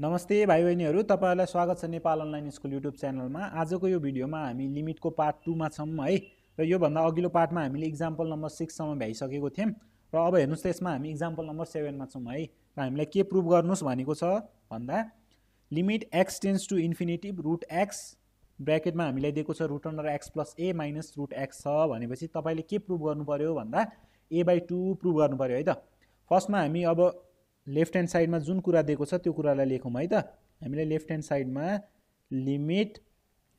नमस्ते भाइ बहिनीहरू तपाईँहरूलाई स्वागत छ नेपाल अनलाइन स्कुल युट्युब च्यानलमा आजको यो भिडियोमा हामी लिमिटको पार्ट टूमा छौँ है र योभन्दा अघिल्लो पार्टमा हामीले इक्जाम्पल नम्बर सिक्ससम्म भ्याइसकेको थियौँ र अब हेर्नुहोस् त यसमा हामी इक्जाम्पल नम्बर सेभेनमा छौँ है र हामीलाई के प्रुभ गर्नुहोस् भनेको छ भन्दा limit x tends to infinitive root X ब्राकेटमा हामीलाई दिएको छ root under X plus A minus root X छ भनेपछि तपाईँले के प्रुभ गर्नुपऱ्यो भन्दा ए बाई टू प्रुभ गर्नुपऱ्यो है त फर्स्टमा हामी अब लेफ्ट ह्यान्ड साइडमा जुन कुरा दिएको छ त्यो कुरालाई लेखौँ है त हामीले लेफ्ट ह्यान्ड साइडमा limit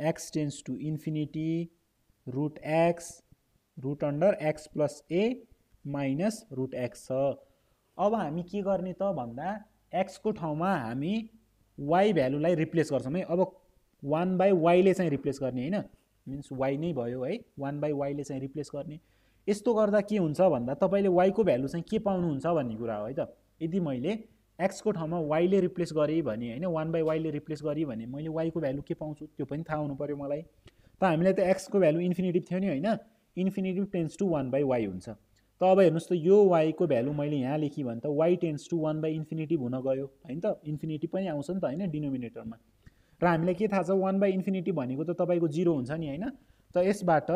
x tends to infinity root X root under X plus A minus root X छ अब हामी के गर्ने त भन्दा एक्सको ठाउँमा हामी वाइ भ्यालुलाई रिप्लेस गर्छौँ है अब वान बाई वाइले चाहिँ रिप्लेस गर्ने होइन मिन्स वाइ नै भयो है वान बाई वाइले चाहिँ रिप्लेस गर्ने यस्तो गर्दा के हुन्छ भन्दा तपाईँले वाइको भ्यालु चाहिँ के पाउनुहुन्छ भन्ने कुरा हो है त यदि मैले एक्सको ठाउँमा वाइले रिप्लेस गरेँ भने होइन वान बाई वाइले रिप्लेस गरेँ भने मैले वाइको भ्यालु के पाउँछु त्यो पनि थाहा हुनु पऱ्यो मलाई त हामीलाई त एक्सको भ्यालु इन्फिनेटिभ थियो नि होइन infinitive tends to one by Y हुन्छ त अब हेर्नुहोस् त यो वाइको भ्यालु मैले यहाँ लेखेँ भने त Y tends to one by infinitive हुन गयो होइन त इन्फिनेटिभ पनि आउँछ नि त होइन डिनोमिनेटरमा र हामीलाई के थाहा छ वान बाई इन्फिनेटिभ भनेको त तपाईँको जिरो हुन्छ नि होइन त यसबाट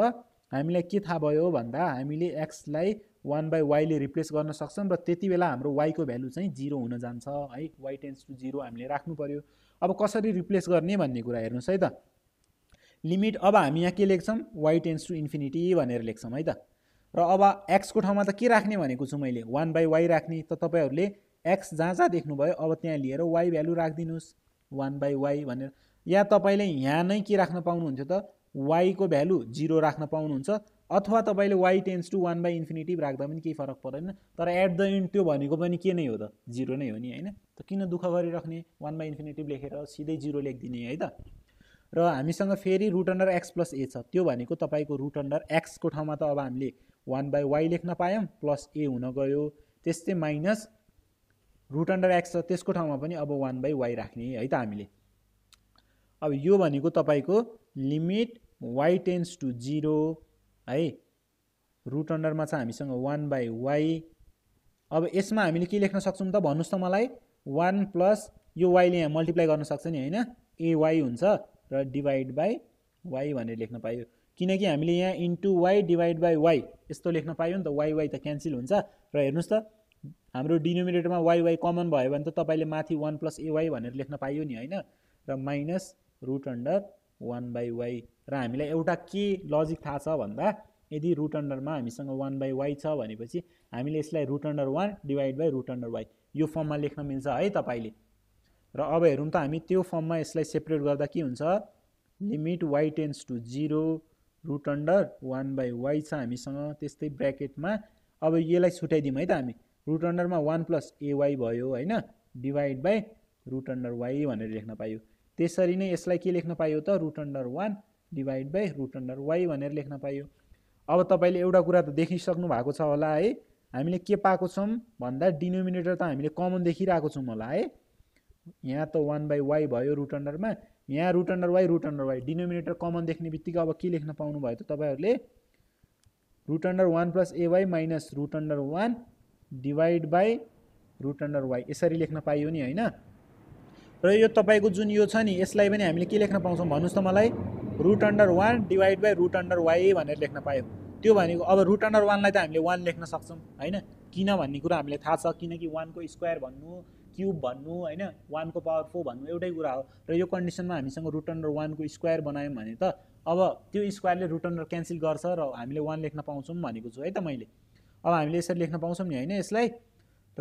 हामीलाई के थाहा भयो भन्दा हामीले एक्सलाई वान बाई वाईले रिप्लेस गर्न सक्छौँ र त्यति बेला हाम्रो वाईको भ्यालु चाहिँ जिरो हुन जान्छ है वाई टेन्स टु जिरो हामीले राख्नु पऱ्यो अब कसरी रिप्लेस गर्ने भन्ने कुरा हेर्नुहोस् है त लिमिट अब हामी यहाँ के लेख्छौँ वाई टेन्स टु इन्फिनिटी भनेर लेख्छौँ है त र अब एक्सको ठाउँमा त के राख्ने भनेको छु मैले वान बाई वाई राख्ने त तपाईँहरूले एक्स जहाँ जहाँ देख्नुभयो अब त्यहाँ लिएर वाई भ्यालु राखिदिनुहोस् वान बाई वाई भनेर या तपाईँले यहाँ नै के राख्न पाउनुहुन्थ्यो त वाईको भ्यालु जिरो राख्न पाउनुहुन्छ अथवा तपाईँले Y tends to one by infinitive राख्दा पनि केही फरक पर्दैन तर एट द एन्ड त्यो भनेको पनि के नै हो त जिरो नै हो नि होइन त किन दुःख गरिराख्ने वान बाई इन्फिनिटिभ लेखेर सिधै जिरो लेखिदिने है त र हामीसँग फेरि root under X plus A छ त्यो भनेको तपाईँको रुट अन्डर एक्सको ठाउँमा त अब हामीले वान बाई वाइ लेख्न पायौँ प्लस ए हुन गयो त्यस्तै माइनस रुट अन्डर एक्स छ त्यसको ठाउँमा पनि अब वान बाई वाइ राख्ने है त हामीले अब यो भनेको तपाईँको limit Y tends to zero है रुट अन्डरमा छ हामीसँग वान बाई वाई अब यसमा हामीले के लेख्न सक्छौँ त भन्नुहोस् त मलाई वान प्लस यो वाइले यहाँ मल्टिप्लाई गर्न सक्छ नि होइन एवाई हुन्छ र डिभाइड बाई वाई भनेर लेख्न पायो किनकि हामीले यहाँ into Y divide by Y यस्तो लेख्न पायो नि त वाई वाई त क्यान्सल हुन्छ र हेर्नुहोस् त हाम्रो डिनोमिनेटरमा वाई वाई कमन भयो भने त तपाईँले माथि वान प्लस एवाई भनेर लेख्न पाइयो नि होइन र minus root under one by Y र हामीलाई एउटा के लजिक थाहा छ भन्दा यदि रुट अन्डरमा हामीसँग वान बाई वाई छ भनेपछि हामीले यसलाई root under one divide by root under Y यो फर्ममा लेख्न मिल्छ है तपाईँले र अब हेरौँ त हामी त्यो फर्ममा यसलाई सेपरेट गर्दा के हुन्छ limit Y tends to zero root under one by Y छ हामीसँग त्यस्तै ब्राकेटमा अब यसलाई छुट्याइदिउँ है त हामी रुट अन्डरमा वान प्लस एवाई भयो होइन divide by root under Y भनेर लेख्न पायो त्यसरी नै यसलाई के लेख्न पायो त root under one divide by root under Y भनेर लेख्न पाइयो अब तपाईँले एउटा कुरा त देखिसक्नु भएको छ होला है हामीले के पाएको छौँ भन्दा डिनोमिनेटर त हामीले कमन देखिरहेको छौँ होला है यहाँ त वान बाई वाई भयो रुट अन्डरमा यहाँ root under Y root under Y denominator common देख्ने बित्तिकै अब के लेख्न पाउनु भयो त तपाईँहरूले root under one plus A Y minus root under one divide by root under Y यसरी लेख्न पाइयो नि होइन र यो तपाईँको जुन यो छ नि यसलाई पनि हामीले के लेख्न पाउँछौँ भन्नुहोस् त मलाई root under one divide by root under Y भनेर लेख्न पायो त्यो भनेको अब रुट अन्डर वानलाई त हामीले वान लेख्न सक्छौँ होइन किन भन्ने कुरा हामीलाई थाहा छ किनकि वानको स्क्वायर भन्नु क्युब भन्नु होइन वानको पावर फोर भन्नु एउटै कुरा हो र यो कन्डिसनमा हामीसँग रुट अन्डर वानको स्क्वायर बनायौँ भने त अब त्यो स्क्वायरले रुट अन्डर क्यान्सल गर्छ र हामीले वान लेख्न पाउँछौँ भनेको छु है त मैले अब हामीले यसरी लेख्न पाउँछौँ नि होइन यसलाई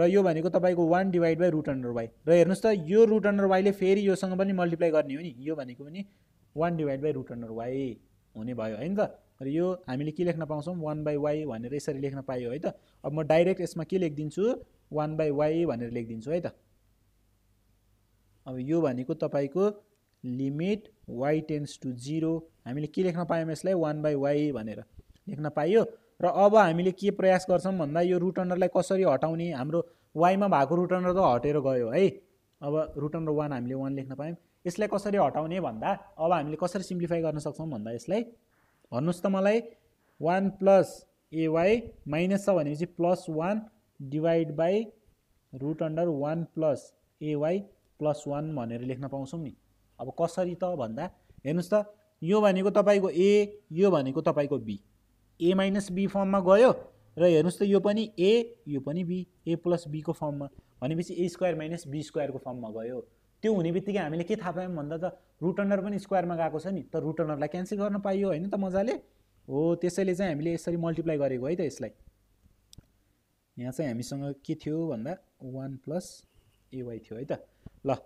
र यो भनेको तपाईँको one divide by root under Y र हेर्नुहोस् त यो रुट अन्डर वाईले फेरि योसँग पनि मल्टिप्लाई गर्ने हो नि यो भनेको पनि one divide by root under Y हुने भयो होइन त र यो हामीले के लेख्न पाउँछौँ वान बाई वाई भनेर यसरी लेख्न पायो है त अब म डाइरेक्ट यसमा के लेखिदिन्छु वान बाई वाई भनेर लेखिदिन्छु है त अब यो भनेको तपाईँको limit Y tends to zero हामीले के लेख्न पायौँ यसलाई वान बाई वाई भनेर लेख्न पाइयो र अब हामीले के प्रयास गर्छौँ भन्दा यो रुट अन्डरलाई कसरी हटाउने हाम्रो वाइमा भएको रुट अन्डर त हटेर गयो है अब रुट अन्डर वान हामीले वान लेख्न पायौँ यसलाई कसरी हटाउने भन्दा अब हामीले कसरी सिम्प्लिफाई गर्न सक्छौँ भन्दा यसलाई भन्नुहोस् त मलाई वान प्लस एवाई माइनस छ भनेपछि plus one divide by root under one plus एवाई plus one भनेर लेख्न पाउँछौँ नि अब कसरी त भन्दा हेर्नुहोस् त यो भनेको तपाईँको ए यो भनेको तपाईँको बी ए माइनस बी फर्ममा गयो र हेर्नुहोस् त यो पनि ए यो पनि बी ए प्लस बीको फर्ममा भनेपछि ए स्क्वायर माइनस बी स्क्वायरको फर्ममा गयो त्यो हुने बित्तिकै हामीले के थाहा पायौँ भन्दा त रुट अन्डर पनि स्क्वायरमा गएको छ नि त रुट अन्डरलाई क्यान्सल गर्न पाइयो होइन त मजाले हो त्यसैले चाहिँ हामीले यसरी मल्टिप्लाई गरेको है त यसलाई यहाँ चाहिँ हामीसँग के थियो भन्दा वान प्लस एवाई थियो है त ल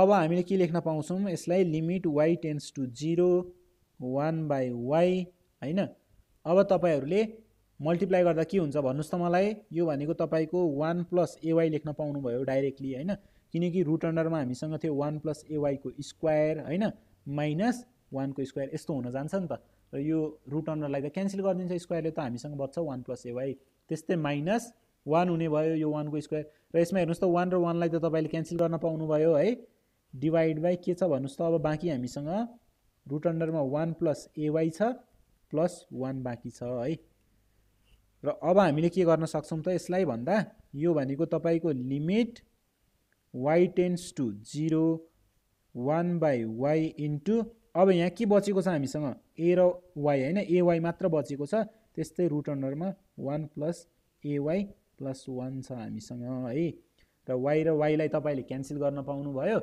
अब हामीले के लेख्न पाउँछौँ यसलाई limit Y tends to zero one by Y होइन अब तपाईँहरूले मल्टिप्लाई गर्दा के हुन्छ भन्नुहोस् त मलाई यो भनेको तपाईँको वान प्लस एवाई लेख्न पाउनुभयो डाइरेक्टली होइन किनकि रुट अन्डरमा हामीसँग थियो वान प्लस एवाईको स्क्वायर होइन माइनस वानको स्क्वायर यस्तो हुन जान्छ नि त र यो रुट अन्डरलाई त क्यान्सल गरिदिन्छ स्क्वायरले त हामीसँग बच्छ वान प्लस एवाई त्यस्तै माइनस वान हुने भयो यो वानको स्क्वायर र यसमा हेर्नुहोस् त वान र वानलाई त तपाईँले क्यान्सल गर्न पाउनुभयो है डिभाइड बाई के छ भन्नुहोस् त अब बाँकी हामीसँग रुट अन्डरमा वान प्लस एवाई छ प्लस वान बाँकी छ है र अब हामीले के गर्न सक्छौँ त यसलाई भन्दा यो भनेको तपाईँको limit Y tends to zero one by Y into अब यहाँ के बचेको छ हामीसँग ए र वाइ होइन एवाई मात्र बचेको छ त्यस्तै रुट अन्डरमा वान प्लस एवाई प्लस वान छ हामीसँग है र वाइ र वाइलाई तपाईँले क्यान्सल गर्न पाउनुभयो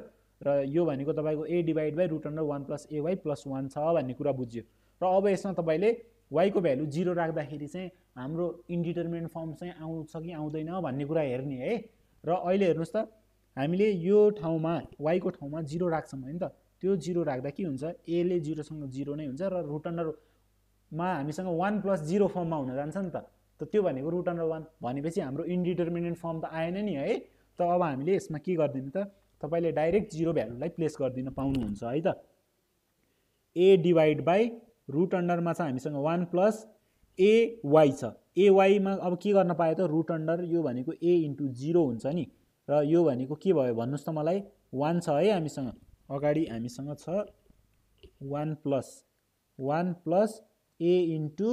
र यो भनेको तपाईँको a divide by root under one plus एवाई plus one छ भन्ने कुरा बुझ्यो र अब यसमा तपाईँले वाइको भ्यालु जिरो राख्दाखेरि चाहिँ हाम्रो इन्डिटर्मिनेन्ट फर्म चाहिँ आउँछ कि आउँदैन भन्ने कुरा हेर्ने है र अहिले हेर्नुहोस् त हामीले यो ठाउँमा वाइको ठाउँमा जिरो राख्छौँ होइन त त्यो जिरो राख्दा के हुन्छ एले जिरोसँग जिरो नै हुन्छ र रुट अन्डरमा हामीसँग वान प्लस जिरो फर्ममा हुन जान्छ नि त त त्यो भनेको रुट अन्डर वान भनेपछि हाम्रो इन्डिटर्मिनेन्ट फर्म त आएन नि है त अब हामीले यसमा के गरिदिनु त तपाईँले डाइरेक्ट जिरो भ्यालुलाई प्लेस गरिदिन पाउनुहुन्छ है त ए डिभाइड बाई रुट अन्डरमा छ हामीसँग वान प्लस एवाई छ एवाईमा अब के गर्न पायो त रुट अन्डर यो भनेको ए इन्टु जिरो हुन्छ नि र यो भनेको के भयो भन्नुहोस् त मलाई वान छ है हामीसँग अगाडि हामीसँग छ one plus one plus a into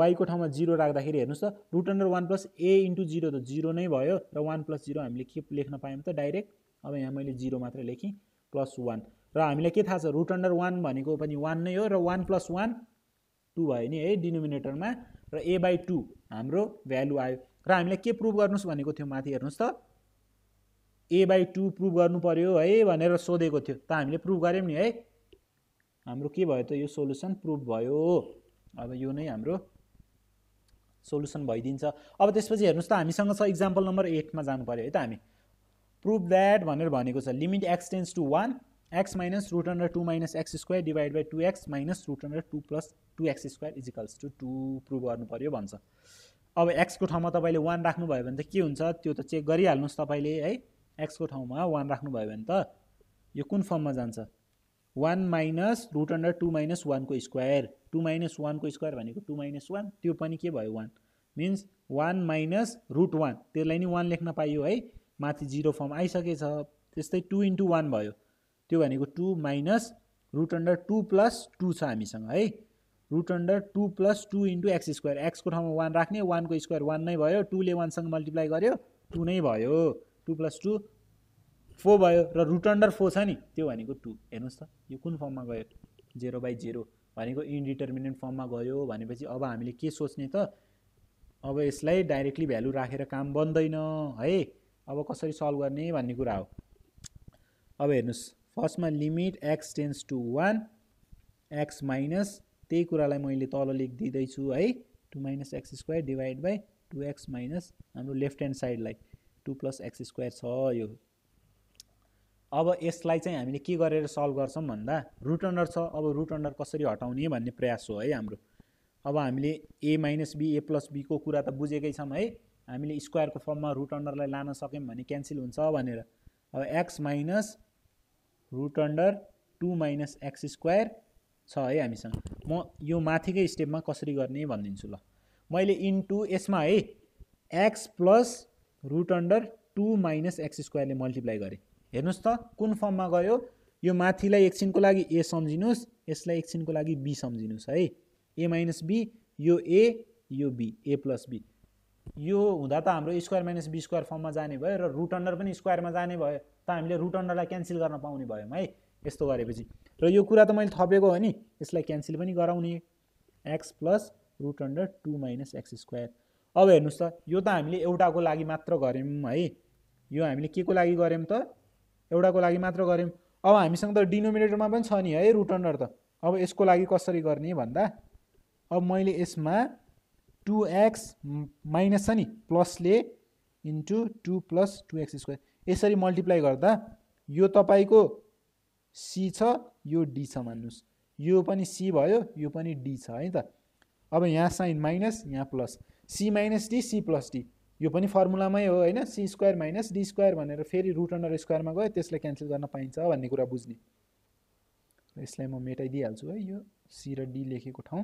वाईको ठाउँमा जिरो राख्दाखेरि हेर्नुहोस् त root under one plus a into zero त जिरो नै भयो र वान प्लस जिरो हामीले के लेख्न पायौँ त डाइरेक्ट अब यहाँ मैले जिरो मात्रै लेखेँ प्लस वान र हामीलाई के थाहा छ रुट अन्डर वान भनेको पनि वान नै हो र वान प्लस वान टू भयो नि है डिनोमिनेटरमा र ए बाई टू हाम्रो भ्यालु आयो र हामीलाई के प्रुभ गर्नुहोस् भनेको थियो माथि हेर्नुहोस् त ए बाई टू प्रुभ गर्नु पऱ्यो है भनेर सोधेको थियो त हामीले प्रुभ गऱ्यौँ नि है हाम्रो के भयो त यो सोल्युसन प्रुभ भयो अब यो नै हाम्रो सोल्युसन भइदिन्छ अब त्यसपछि हेर्नुहोस् त हामीसँग छ इक्जाम्पल नम्बर एटमा जानु पऱ्यो है त हामी प्रुभ द्याट भनेर भनेको छ limit x tends to one x minus root under two minus x square divide by two x minus root under two plus two x square equals to two prove गर्नु पऱ्यो भन्छ अब एक्सको ठाउँमा तपाईँले one राख्नुभयो भने त के हुन्छ त्यो त चेक गरिहाल्नुहोस् तपाईँले है एक्सको ठाउँमा वान राख्नुभयो भने त यो कुन फर्ममा जान्छ one minus root under two minus वानको स्क्वायर टू माइनस वानको स्क्वायर भनेको टू माइनस वान त्यो पनि के भयो one means one minus root one त्यसलाई नि वान लेख्न पाइयो है माथि जिरो फर्म आइसकेछ त्यस्तै टू इन्टु वान भयो त्यो भनेको two minus root under two plus two छ हामीसँग है root under two plus two into x square एक्सको ठाउँमा वान राख्ने वानको स्क्वायर वान नै भयो टूले वानसँग मल्टिप्लाई गर्यो टू नै भयो टु प्लस टू फोर भयो र रुट अन्डर फोर छ नि त्यो भनेको टू हेर्नुहोस् त यो कुन फर्ममा गयो जेरो बाई जेरो भनेको इन्डिटर्मिनेन्ट फर्ममा गयो भनेपछि अब हामीले के सोच्ने त अब यसलाई डाइरेक्टली भ्यालु राखेर काम बन्दैन है अब कसरी सल्भ गर्ने भन्ने कुरा हो अब हेर्नुहोस् फर्स्टमा limit x tends to one x minus त्यही कुरालाई मैले तल लेखिदिँदैछु है two minus x square divide by two x minus हाम्रो लेफ्ट ह्यान्ड साइडलाई टु प्लस एक्स स्क्वायर छ यो अब यसलाई चाहिँ हामीले के गरेर सल्भ गर्छौँ भन्दा रुट अन्डर छ अब रुट अन्डर कसरी हटाउने भन्ने प्रयास हो है हाम्रो अब हामीले a minus b a plus बीको कुरा त बुझेकै छौँ है हामीले स्क्वायरको फर्ममा रुट अन्डरलाई लान सक्यौँ भने क्यान्सल हुन्छ भनेर अब x minus root under two minus x square छ है हामीसँग म यो माथिकै स्टेपमा कसरी गर्ने भनिदिन्छु ल मैले इन्टु यसमा है x plus root under two minus x स्क्वायरले मल्टिप्लाई गरेँ हेर्नुहोस् त कुन फर्ममा गयो यो माथिलाई एकछिनको लागि ए सम्झिनुहोस् यसलाई एकछिनको लागि बी सम्झिनुहोस् है ए माइनस बी यो ए यो बी ए प्लस बी यो हुँदा त हाम्रो स्क्वायर माइनस बी स्क्वायर फर्ममा जाने भयो र रुट अन्डर पनि स्क्वायरमा जाने भयो त हामीले रुट अन्डरलाई क्यान्सल गर्न पाउने भयौँ है यस्तो गरेपछि र यो कुरा त मैले थपेको हो नि यसलाई क्यान्सल पनि गराउने x plus root under two minus x square अब हेर्नुहोस् त यो त हामीले एउटाको लागि मात्र गऱ्यौँ है यो हामीले के को लागि गऱ्यौँ त एउटाको लागि मात्र गऱ्यौँ अब हामीसँग त डिनोमिनेटरमा पनि छ नि है रुट अन्डर त अब यसको लागि कसरी गर्ने भन्दा अब मैले यसमा टु एक्स माइनस छ नि प्लसले into two plus two x square यसरी मल्टिप्लाई गर्दा यो तपाईँको सी छ यो डी छ मान्नुहोस् यो पनि सी भयो यो पनि डी छ है त अब यहाँ साइन माइनस यहाँ plus c minus d c plus d यो पनि फर्मुलामै हो होइन c square minus d square भनेर फेरि रुट अन्डर स्क्वायरमा गयो त्यसलाई क्यान्सल गर्न पाइन्छ भन्ने कुरा बुझ्ने यसलाई म मेटाइदिइहाल्छु है यो सी र डी लेखेको ठाउँ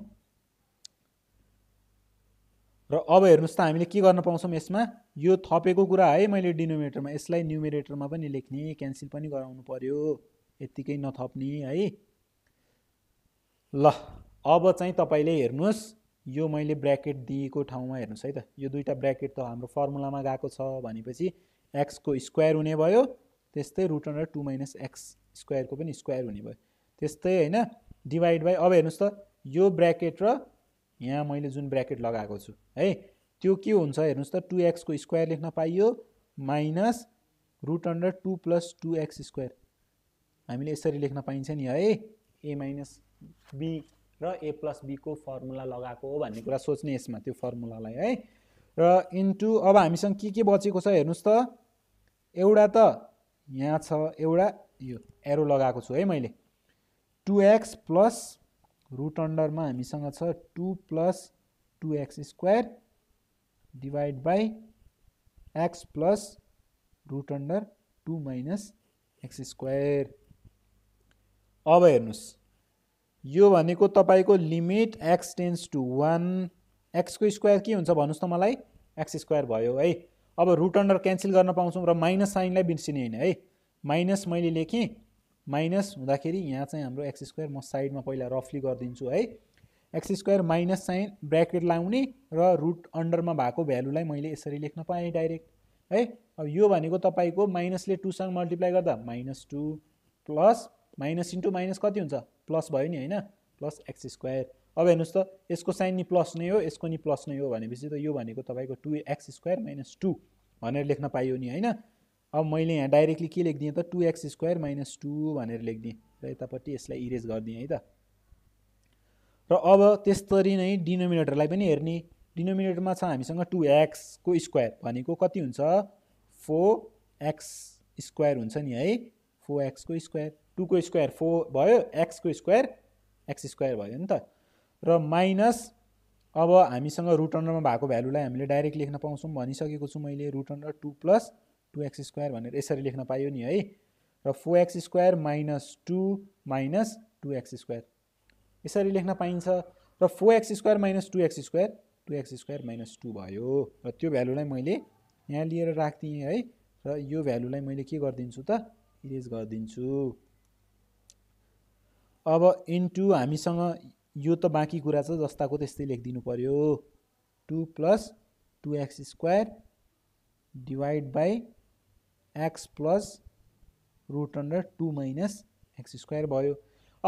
र अब हेर्नुहोस् त हामीले के गर्न पाउँछौँ यसमा यो थपेको कुरा है मैले डिनोमिनेटरमा यसलाई न्युमिनेटरमा पनि लेख्ने क्यान्सल पनि गराउनु पऱ्यो यत्तिकै नथप्ने है ल अब चाहिँ तपाईँले हेर्नुहोस् यो मैले ब्र्याकेट दिएको ठाउँमा हेर्नुहोस् है त यो दुईवटा ब्र्याकेट त हाम्रो फर्मुलामा गएको छ भनेपछि एक्सको स्क्वायर हुने भयो त्यस्तै root under two minus x स्क्वायरको पनि स्क्वायर हुने भयो त्यस्तै होइन डिभाइड बाई अब हेर्नुहोस् त यो ब्र्याकेट र यहाँ मैले जुन ब्र्याकेट लगाएको छु है त्यो के हुन्छ हेर्नुहोस् त टु एक्सको स्क्वायर लेख्न पाइयो minus root under two plus two x square हामीले यसरी लेख्न पाइन्छ नि है ए माइनस बी र ए प्लस बीको फर्मुला लगाएको हो भन्ने कुरा सोच्ने यसमा त्यो फर्मुलालाई है र इन्टु अब हामीसँग के के बचेको छ हेर्नुहोस् त एउटा त यहाँ छ एउटा यो एरो लगाएको छु है मैले टु एक्स प्लस रुट अन्डरमा हामीसँग छ two plus two x square divide by x plus root under two minus x square अब हेर्नुहोस् यो भनेको तपाईँको limit x tends to one एक्सको स्क्वायर के हुन्छ भन्नुहोस् त मलाई एक्स स्क्वायर भयो है अब रुट अन्डर क्यान्सल गर्न पाउँछौँ र माइनस साइनलाई बिर्सिने होइन है माइनस मैले लेखेँ माइनस हुँदाखेरि यहाँ चाहिँ हाम्रो एक्स स्क्वायर म साइडमा पहिला रफली गरिदिन्छु है x square minus sign bracket लाउने र रुट अन्डरमा भएको भ्यालुलाई मैले यसरी लेख्न पाएँ डाइरेक्ट है अब यो भनेको तपाईँको माइनसले टूसँग मल्टिप्लाई गर्दा minus two plus minus into minus कति हुन्छ प्लस भयो नि होइन प्लस एक्स स्क्वायर अब हेर्नुहोस् त यसको साइन नि प्लस नै हो यसको नि प्लस नै हो भनेपछि त यो भनेको तपाईँको two x square minus two भनेर लेख्न पाइयो नि होइन अब मैले यहाँ डाइरेक्टली के लेखिदिएँ त two x square minus two भनेर लेखिदिएँ र यतापट्टि यसलाई इरेज गरिदिएँ है त र अब त्यस्तरी नै डिनोमिनेटरलाई पनि हेर्ने डिनोमिनेटरमा छ हामीसँग टु एक्सको स्क्वायर भनेको कति हुन्छ फोर एक्स स्क्वायर हुन्छ नि है फोर एक्सको स्क्वायर टूको स्क्वायर फोर भयो एक्सको स्क्वायर एक्स स्क्वायर भयो नि त र माइनस अब हामीसँग रुट अन्डरमा भएको भ्यालुलाई हामीले डाइरेक्ट लेख्न पाउँछौँ भनिसकेको छु मैले root under two plus two x square भनेर यसरी लेख्न पाइयो नि है र four x square minus two minus two x square यसरी लेख्न पाइन्छ र four x square minus two x square two x square minus two भयो र त्यो भ्यालुलाई मैले यहाँ लिएर राखिदिएँ है र यो भ्यालुलाई मैले के गरिदिन्छु त इरेज गरिदिन्छु अब इन्टु हामीसँग यो त बाँकी कुरा छ जस्ताको त्यस्तै लेखिदिनु पऱ्यो two plus two x square divide by x plus root under two minus x square भयो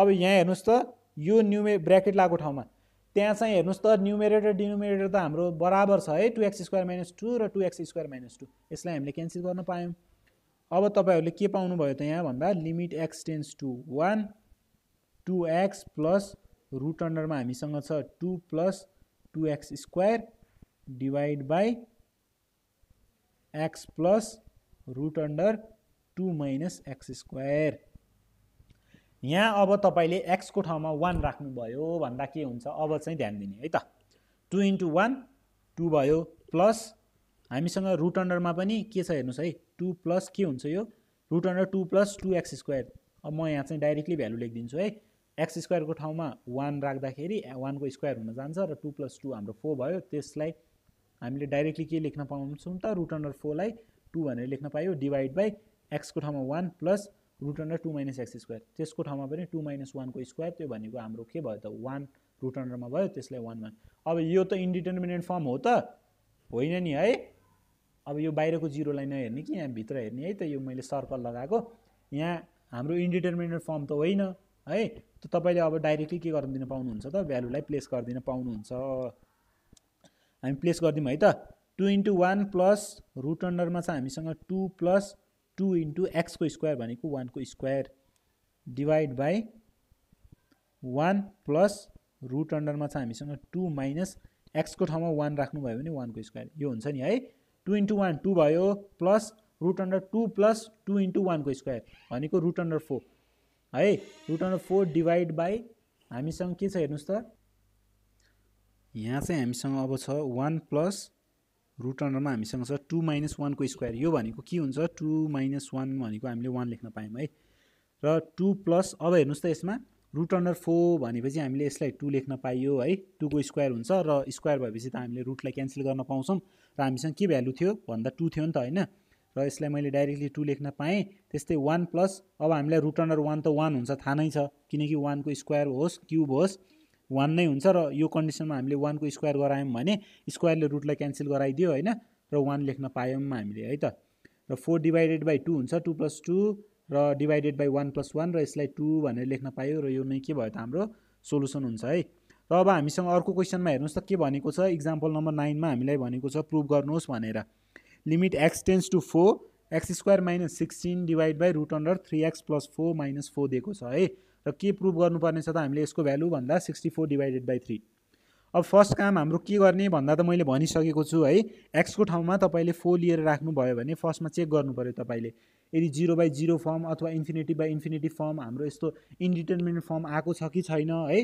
अब यहाँ हेर्नुहोस् त यो न्युमे ब्राकेट लगाएको ठाउँमा त्यहाँ चाहिँ हेर्नुहोस् त न्युमेरेटर डिनोमिनेटर त हाम्रो बराबर छ है two x square minus two र two x square minus two यसलाई हामीले क्यान्सल गर्न पायौँ अब तपाईँहरूले के पाउनुभयो त यहाँ भन्दा limit x tends to one two x plus root अन्डरमा हामीसँग छ two plus two x square divide by x plus root under two minus x square यहाँ अब तपाईँले एक्सको ठाउँमा वान राख्नुभयो भन्दा के हुन्छ अब चाहिँ ध्यान दिने है त टु इन्टु वान टु भयो प्लस हामीसँग रुट अन्डरमा पनि के छ हेर्नुहोस् है टु प्लस के हुन्छ यो root under two plus two x square अब म यहाँ चाहिँ डाइरेक्टली भ्यालु लेखिदिन्छु है एक्स स्क्वायरको ठाउँमा वान राख्दाखेरि वानको स्क्वायर हुन जान्छ र टू प्लस टू हाम्रो फोर भयो त्यसलाई हामीले डाइरेक्टली के लेख्न पाउँछौँ त रुट अन्डर फोरलाई टू भनेर लेख्न पायो डिभाइड बाई एक्सको ठाउँमा one plus root under two minus x square त्यसको ठाउँमा पनि टू माइनस वानको स्क्वायर त्यो भनेको हाम्रो के भयो त वान रुट अन्डरमा भयो त्यसलाई वान वान अब यो त इन्डिटर्मिनेन्ट फर्म हो त होइन नि है अब यो बाहिरको जिरोलाई नहेर्ने कि यहाँ भित्र हेर्ने है त यो मैले सर्कल लगाएको यहाँ हाम्रो इन्डिटर्मिनेन्ट फर्म त होइन है त तपाईँले अब डाइरेक्टली के गरिदिन पाउनुहुन्छ त भ्यालुलाई प्लेस गरिदिन पाउनुहुन्छ हामी प्लेस गरिदिउँ है त two into one plus root अन्डरमा छ हामीसँग टु प्लस टु इन्टु एक्सको स्क्वायर भनेको वानको square divide by one plus root अन्डरमा छ हामीसँग टु माइनस एक्सको ठाउँमा वान राख्नुभयो भने वानको स्क्वायर यो हुन्छ नि है टु इन्टु वान टू भयो plus root under two plus two into वानको स्क्वायर भनेको रुट अन्डर फोर है root under four divide by हामीसँग के छ हेर्नुहोस् त यहाँ चाहिँ हामीसँग अब छ वान प्लस रुट अन्डरमा हामीसँग छ टू माइनस वानको स्क्वायर यो भनेको के हुन्छ टू माइनस वान भनेको हामीले वान लेख्न पायौँ है र टू प्लस अब हेर्नुहोस् त यसमा रुट अन्डर फोर भनेपछि हामीले यसलाई टू लेख्न पाइयो है टूको स्क्वायर हुन्छ र स्क्वायर भएपछि त हामीले रुटलाई क्यान्सल गर्न पाउँछौँ र हामीसँग के भ्यालु थियो भन्दा टू थियो नि त होइन र यसलाई मैले डाइरेक्टली टू लेख्न पाएँ त्यस्तै वान प्लस अब हामीलाई रुट अन्डर वान त वान हुन्छ थाहा नै छ किनकि वानको स्क्वायर होस् क्युब होस् वान नै हुन्छ र यो कन्डिसनमा हामीले वानको स्क्वायर गरायौँ भने स्क्वायरले रुटलाई क्यान्सल गराइदियो होइन र वान लेख्न पायौँ हामीले है त र फोर डिभाइडेड बाई टू हुन्छ टू प्लस टू र divided by one plus one र यसलाई टू भनेर लेख्न पायो र यो नै के भयो त हाम्रो सोल्युसन हुन्छ है र अब हामीसँग अर्को क्वेसनमा हेर्नुहोस् त के भनेको छ इक्जाम्पल नम्बर नाइनमा हामीलाई भनेको छ प्रुभ गर्नुहोस् भनेर limit x tends to four x square minus sixteen divide by root under three x plus four minus four दिएको छ है र के प्रुभ गर्नुपर्ने छ त हामीले यसको भ्यालु भन्दा sixty four divided by three अब फर्स्ट काम हाम्रो के गर्ने भन्दा त मैले भनिसकेको छु है एक्सको ठाउँमा तपाईँले फोर लिएर राख्नुभयो भने फर्स्टमा चेक गर्नु पऱ्यो तपाईँले यदि जिरो बाई जिरो फर्म अथवा इन्फिनिटी बाई इन्फिनिटी फर्म हाम्रो यस्तो इन्डिटर्मिनेन्ट फर्म आएको छ कि छैन है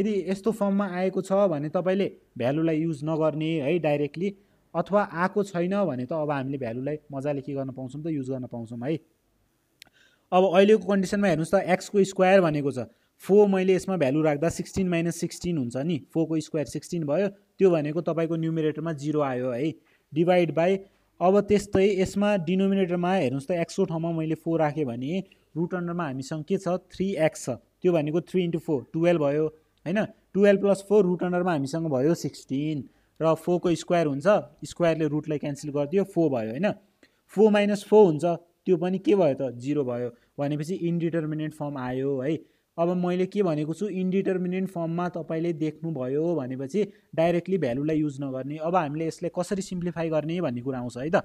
यदि यस्तो फर्ममा आएको छ भने तपाईँले भ्यालुलाई युज नगर्ने है डाइरेक्टली अथवा आएको छैन भने त अब हामीले भ्यालुलाई मजाले के गर्न पाउँछौँ त युज गर्न पाउँछौँ है अब अहिलेको कन्डिसनमा हेर्नुहोस् त एक्सको स्क्वायर भनेको छ फोर मैले यसमा भ्यालु राख्दा सिक्सटिन माइनस सिक्सटिन हुन्छ नि फोरको स्क्वायर सिक्सटिन भयो त्यो भनेको तपाईँको न्युमिरेटरमा जिरो आयो है डिभाइड बाई अब त्यस्तै यसमा डिनोमिनेटरमा हेर्नुहोस् त एक्सको ठाउँमा मैले फोर राखेँ भने रुट अन्डरमा हामीसँग के छ थ्री एक्स छ त्यो भनेको थ्री इन्टु फोर टुवेल्भ भयो होइन टुवेल्भ प्लस फोर रुट अन्डरमा हामीसँग भयो सिक्सटिन र फोरको स्क्वायर हुन्छ स्क्वायरले रुटलाई क्यान्सल गरिदियो फोर भयो होइन फोर माइनस फोर हुन्छ त्यो पनि के भयो त जिरो भयो भनेपछि इन्डिटर्मिनेन्ट फर्म आयो है अब मैले के भनेको छु इन्डिटर्मिनेन्ट फर्ममा तपाईँले देख्नुभयो भनेपछि डाइरेक्टली भ्यालुलाई युज नगर्ने अब हामीले यसलाई कसरी सिम्प्लिफाई गर्ने भन्ने कुरा आउँछ है त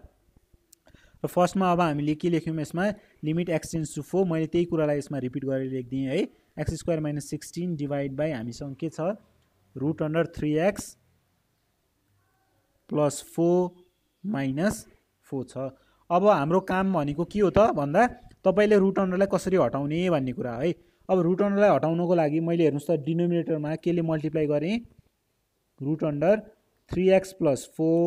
र फर्स्टमा अब हामीले के लेख्यौँ यसमा लिमिट एक्सचेन्ज टु फोर मैले त्यही कुरालाई यसमा रिपिट गरेर लेखिदिएँ है x square minus sixteen divide by हामीसँग के छ root under three x plus four minus four छ अब हाम्रो काम भनेको के हो त भन्दा तपाईँले रुट अन्डरलाई कसरी हटाउने भन्ने कुरा है अब रुट अन्डरलाई हटाउनुको लागि मैले हेर्नुहोस् त डिनोमिनेटरमा केले मल्टिप्लाई गरेँ root under three x plus four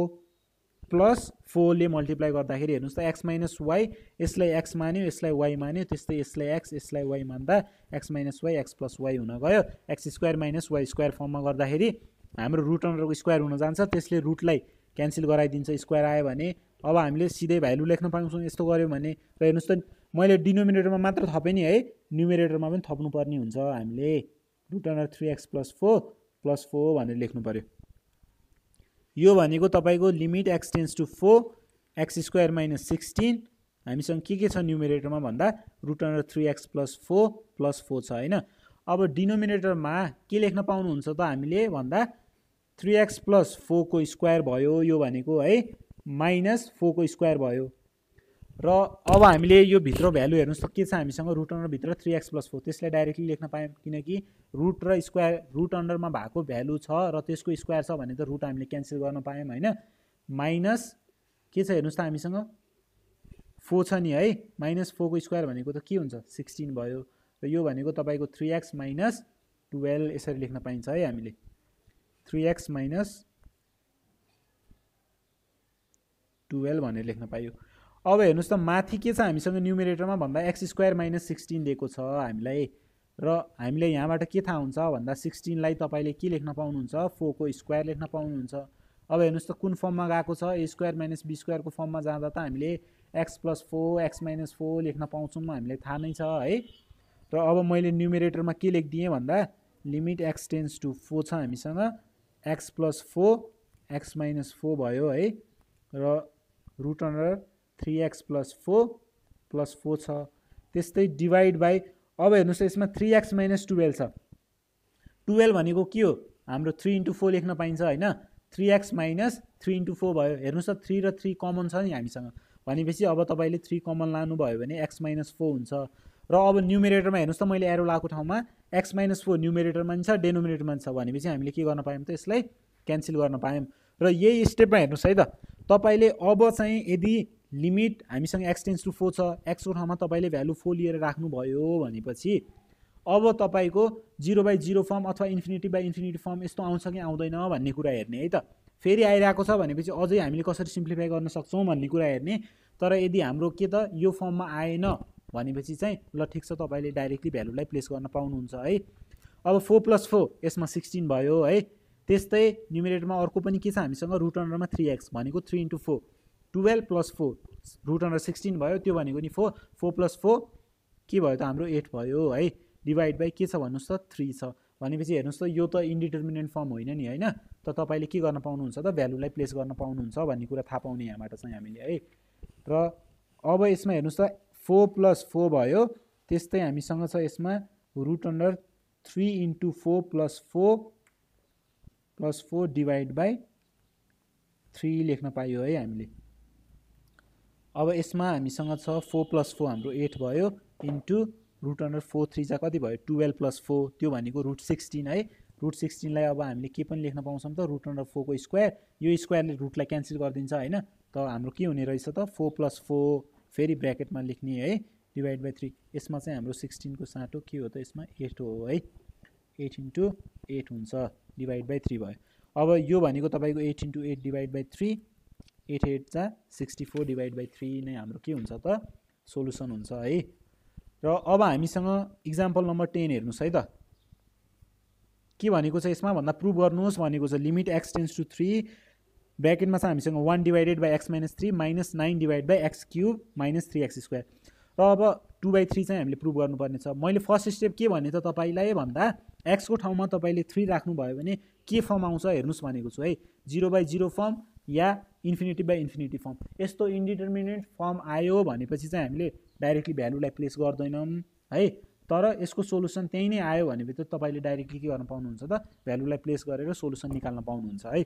plus फोरले मल्टिप्लाई गर्दाखेरि हेर्नुहोस् त एक्स माइनस वाई यसलाई एक्स मान्यो यसलाई वाई मान्यो त्यस्तै यसलाई एक्स यसलाई वाई मान्दा x minus y x plus y हुन गयो x square minus y square फर्ममा गर्दाखेरि हाम्रो रुट अन्डरको स्क्वायर हुन जान्छ त्यसले रुटलाई क्यान्सल गराइदिन्छ स्क्वायर आयो भने अब हामीले सिधै भ्यालु लेख्न पाउँछौँ यस्तो गऱ्यौँ भने र हेर्नुहोस् त मैले डिनोमिनेटरमा मात्र थपेँ नि है न्युमिनेटरमा पनि थप्नुपर्ने हुन्छ हामीले root under three x plus four plus four भनेर लेख्नु पऱ्यो यो भनेको तपाईँको limit x tends to four x square minus sixteen हामीसँग के के छ न्युमिनेटरमा भन्दा root under three x plus four plus four छ होइन अब डिनोमिनेटरमा के लेख्न पाउनुहुन्छ त हामीले भन्दा थ्री एक्स प्लस फोरको स्क्वायर भयो यो भनेको है माइनस फोरको स्क्वायर भयो र अब हामीले यो भित्र भ्यालु हेर्नुहोस् त के छ हामीसँग रुट अन्डरभित्र थ्री एक्स प्लस फोर त्यसलाई डाइरेक्टली लेख्न पायौँ किनकि रुट र स्क्वायर रुट अन्डरमा भएको भ्यालु छ र त्यसको स्क्वायर छ भने त रुट हामीले क्यान्सल गर्न पायौँ होइन माइनस के छ हेर्नुहोस् त हामीसँग फोर छ नि है माइनस फोरको स्क्वायर भनेको त के हुन्छ सिक्सटिन भयो र यो भनेको तपाईँको थ्री एक्स माइनस टुवेल्भ यसरी लेख्न पाइन्छ है हामीले थ्री एक्स माइनस टुवेल्भ भनेर लेख्न पायो अब हेर्नुहोस् त माथि के छ हामीसँग न्युमिरेटरमा भन्दा एक्स स्क्वायर माइनस सिक्सटिन दिएको छ हामीलाई र हामीले यहाँबाट के थाहा हुन्छ भन्दा सिक्सटिनलाई तपाईँले के लेख्न पाउनुहुन्छ फोरको स्क्वायर लेख्न पाउनुहुन्छ अब हेर्नुहोस् त कुन फर्ममा गएको छ ए स्क्वायर माइनस बी स्क्वायरको फर्ममा जाँदा त हामीले x plus four x minus four लेख्न पाउँछौँ हामीलाई थाहा नै छ है र अब मैले न्युमिरेटरमा के लेखिदिएँ भन्दा limit x tends to four छ हामीसँग x plus four x minus four भयो है र root under three x plus four plus four छ त्यस्तै डिभाइड बाई अब हेर्नुहोस् यसमा थ्री एक्स माइनस टुवेल्भ छ टुवेल्भ भनेको के हो हाम्रो थ्री इन्टु फोर लेख्न पाइन्छ होइन three x minus three into four भयो हेर्नुहोस् त थ्री र थ्री कमन छ नि हामीसँग भनेपछि अब तपाईँले थ्री कमन लानुभयो भने एक्स माइनस फोर हुन्छ र अब न्युमिरेटरमा हेर्नुहोस् त मैले एरो लगाएको ठाउँमा एक्स माइनस फोर न्युमिरेटरमा नि छ डेनोमिनेटरमा नि छ भनेपछि हामीले के गर्न पायौँ त यसलाई क्यान्सल गर्न पायौँ र यही स्टेपमा हेर्नुहोस् है त तपाईँले अब चाहिँ यदि लिमिट हामीसँग एक्सटेन्स टु फोर छ एक्सको ठाउँमा तपाईँले भ्यालु फोर लिएर राख्नुभयो भनेपछि अब तपाईँको जिरो बाई जिरो फर्म अथवा इन्फिनिटी बाई इन्फिनिटी फर्म यस्तो आउँछ कि आउँदैन भन्ने कुरा हेर्ने है त फेरि आइरहेको छ भनेपछि अझै हामीले कसरी सिम्प्लिफाई गर्न सक्छौँ भन्ने कुरा हेर्ने तर यदि हाम्रो के त यो फर्ममा आएन भनेपछि चाहिँ ल ठिक छ तपाईँले डाइरेक्टली भ्यालुलाई प्लेस गर्न पाउनुहुन्छ है अब फोर प्लस फोर यसमा सिक्सटिन भयो है त्यस्तै न्युमिरेटरमा अर्को पनि के छ हामीसँग रुट अन्डरमा थ्री एक्स भनेको three into four twelve plus four root under sixteen भयो त्यो भनेको नि फोर फोर प्लस फोर के भयो त हाम्रो एट भयो है डिभाइड बाई के छ भन्नुहोस् त थ्री छ भनेपछि हेर्नुहोस् त यो त इन्डिटर्मिनेन्ट फर्म होइन नि होइन त तपाईँले के गर्न पाउनुहुन्छ त भ्यालुलाई प्लेस गर्न पाउनुहुन्छ भन्ने कुरा थाहा पाउने यहाँबाट चाहिँ हामीले है र अब यसमा हेर्नुहोस् त फोर प्लस फोर भयो त्यस्तै हामीसँग छ यसमा root under three into four plus four plus four divide by three लेख्न पायो है हामीले अब यसमा हामीसँग छ फोर प्लस फोर हाम्रो एट भयो into root under four three चाहिँ कति भयो टुवेल्भ प्लस फोर त्यो भनेको रुट सिक्सटिन है रुट सिक्सटिनलाई अब हामीले के पनि लेख्न पाउँछौँ त रुट अन्डर फोरको स्क्वायर यो स्क्वायरले रुटलाई क्यान्सल गरिदिन्छ होइन त हाम्रो के हुने रहेछ त फोर प्लस फोर फेरि ब्राकेटमा लेख्ने है डिभाइड बाई थ्री यसमा चाहिँ हाम्रो सिक्सटिनको साटो के हो त यसमा एट हो है एट इन्टु एट हुन्छ डिभाइड बाई थ्री भयो अब यो भनेको तपाईँको eight into eight divide by three eight eight जा sixty four divide by three नै हाम्रो के हुन्छ त सोलुसन हुन्छ है र अब हामीसँग इक्जाम्पल नम्बर टेन हेर्नुहोस् है त के भनेको छ यसमा भन्दा प्रुभ गर्नुहोस् भनेको छ लिमिट एक्सटेन्स टु थ्री ब्राकेटमा छ हामीसँग one divided by x minus three minus nine divide by x cube minus three x square र अब टू बाई थ्री चाहिँ हामीले प्रुभ गर्नुपर्ने छ मैले फर्स्ट स्टेप के भने त तपाईँलाई भन्दा एक्सको ठाउँमा तपाईँले थ्री राख्नुभयो भने के फर्म आउँछ हेर्नुहोस् भनेको छु है जिरो बाई जिरो फर्म या इन्फिनिटी बाई इन्फिनिटी फर्म यस्तो इन्डिटर्मिनेन्ट फर्म आयो भनेपछि चाहिँ हामीले डाइरेक्टली भ्यालुलाई प्लेस गर्दैनौँ है तर यसको सोल्युसन त्यहीँ नै आयो भने त तपाईँले डाइरेक्टली के गर्न पाउनुहुन्छ त भ्यालुलाई प्लेस गरेर सोल्युसन निकाल्न पाउनुहुन्छ है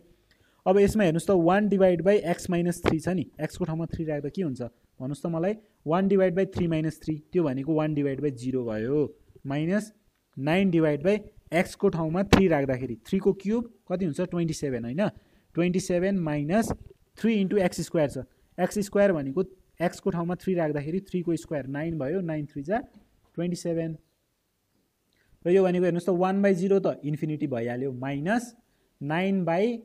अब यसमा हेर्नुहोस् त one divide by x minus three छ नि एक्सको ठाउँमा थ्री राख्दा के हुन्छ भन्नुहोस् त मलाई one divide by three minus three त्यो भनेको वान डिभाइड बाई जिरो भयो माइनस नाइन डिभाइड बाई एक्सको ठाउँमा थ्री राख्दाखेरि थ्रीको क्युब कति हुन्छ ट्वेन्टी सेभेन होइन twenty seven minus three into x square छ एक्स स्क्वायर भनेको एक्सको ठाउँमा थ्री राख्दाखेरि थ्रीको स्क्वायर नाइन भयो नाइन थ्री जा ट्वेन्टी सेभेन र यो भनेको हेर्नुहोस् त वान बाई जिरो त इन्फिनिटी भइहाल्यो माइनस नाइन बाई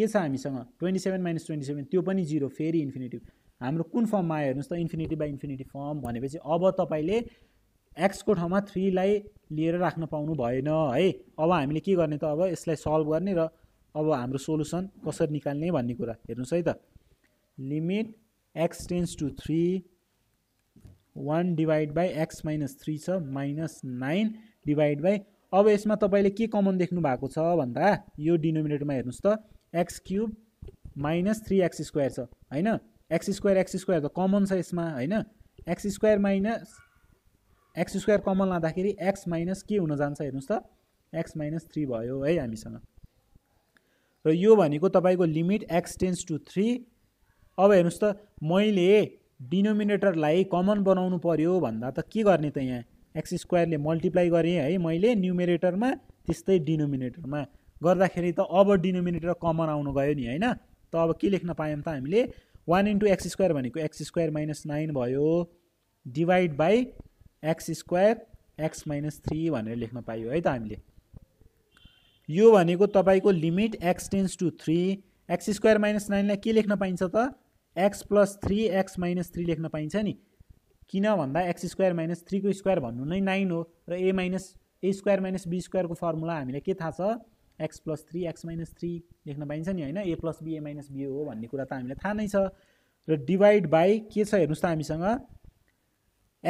के छ हामीसँग twenty seven minus twenty seven त्यो पनि जिरो फेरि इन्फिनेटिभ हाम्रो कुन फर्ममा आयो हेर्नुहोस् त इन्फिनिटी बाई इन्फिनिटी फर्म भनेपछि अब तपाईँले एक्सको ठाउँमा थ्रीलाई लिएर राख्न पाउनु भएन है अब हामीले के गर्ने त अब यसलाई सल्भ गर्ने र अब हाम्रो सोलुसन कसरी निकाल्ने भन्ने कुरा हेर्नुहोस् है त limit x tends to three one divide by x minus three छ माइनस नाइन डिभाइड बाई अब यसमा तपाईँले के कमन देख्नु भएको छ भन्दा यो डिनोमिनेटरमा हेर्नुहोस् त x cube minus three x square छ होइन एक्स स्क्वायर एक्स स्क्वायर त कमन छ यसमा होइन x square minus x square common लाँदाखेरि एक्स माइनस के हुन जान्छ हेर्नुहोस् त एक्स माइनस थ्री भयो है हामीसँग र यो भनेको तपाईँको limit x tends to three अब हेर्नुहोस् त मैले डिनोमिनेटरलाई कमन बनाउनु पर्यो भन्दा त के गर्ने त यहाँ एक्स स्क्वायरले मल्टिप्लाई गरेँ है मैले न्युमेरेटरमा त्यस्तै डिनोमिनेटरमा गर्दाखेरि त अब डिनोमिनेटर कमन आउनु गयो नि होइन त अब के लेख्न पायौँ त हामीले वान इन्टु एक्स स्क्वायर भनेको एक्स स्क्वायर माइनस नाइन भयो divide by x square x minus three भनेर लेख्न पाइयो है त हामीले यो भनेको तपाईँको limit x tends to three x square minus नाइनलाई के लेख्न पाइन्छ त x plus three x minus three लेख्न पाइन्छ नि किन भन्दा एक्स स्क्वायर माइनस थ्रीको स्क्वायर भन्नु नै नाइन हो र a minus a square minus be स्क्वायरको formula हामीलाई के थाहा छ x plus three x minus three लेख्न पाइन्छ नि होइन a plus b a minus b हो भन्ने कुरा त हामीलाई थाहा नै छ र डिभाइड बाई के छ हेर्नुहोस् त हामीसँग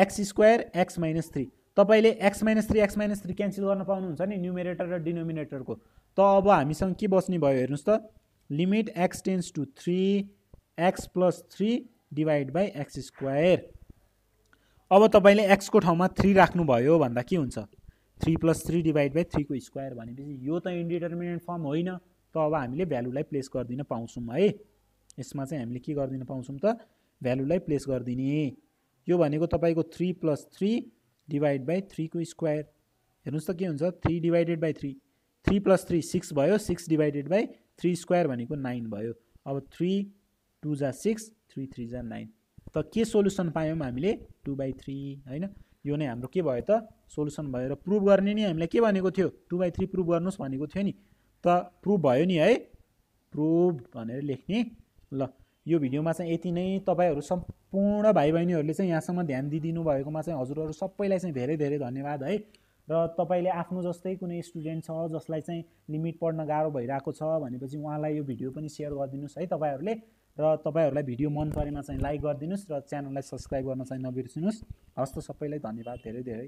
x square x minus three तपाईँले x minus three x minus three cancel गर्न पाउनुहुन्छ नि न्युमेरेटर र डिनोमिनेटरको त अब हामीसँग के बस्ने भयो हेर्नुहोस् त limit x tends to three x plus three divide by x square अब तपाईँले एक्सको ठाउँमा थ्री राख्नुभयो भन्दा के हुन्छ three plus three divide by थ्रीको स्क्वायर भनेपछि यो त इन्डिटर्मिनेन्ट फर्म होइन त अब हामीले भ्यालुलाई प्लेस गरिदिन पाउँछौँ है यसमा चाहिँ हामीले के गरिदिन पाउँछौँ त भ्यालुलाई प्लेस गरिदिने यो भनेको तपाईँको three plus three divide by थ्रीको स्क्वायर हेर्नुहोस् त के हुन्छ three divided by three three plus three six भयो six divided by three square भनेको नाइन भयो अब थ्री टू जा सिक्स थ्री थ्री जा नाइन त के सोल्युसन पायौँ हामीले टु बाई थ्री होइन यो नै हाम्रो के भयो त सोल्युसन भयो र प्रुभ गर्ने नि हामीलाई के भनेको थियो टु बाई थ्री प्रुभ गर्नुहोस् भनेको थियो नि त प्रुभ भयो नि है प्रुभ भनेर लेख्ने ल यो भिडियोमा चाहिँ यति नै तपाईँहरू सम्पूर्ण भाइ बहिनीहरूले चाहिँ यहाँसम्म ध्यान दिइदिनु भएकोमा चाहिँ हजुरहरू सबैलाई चाहिँ धेरै धेरै धन्यवाद है र तपाईँले आफ्नो जस्तै कुनै स्टुडेन्ट छ जसलाई चाहिँ लिमिट पढ्न गाह्रो भइरहेको छ भनेपछि उहाँलाई यो भिडियो पनि सेयर गरिदिनुहोस् है तपाईँहरूले र तपाईँहरूलाई भिडियो मन परेमा चाहिँ लाइक गरिदिनुहोस् र च्यानललाई सब्सक्राइब गर्न चाहिँ नबिर्सिनुहोस् हस्त सबैलाई धन्यवाद धेरै धेरै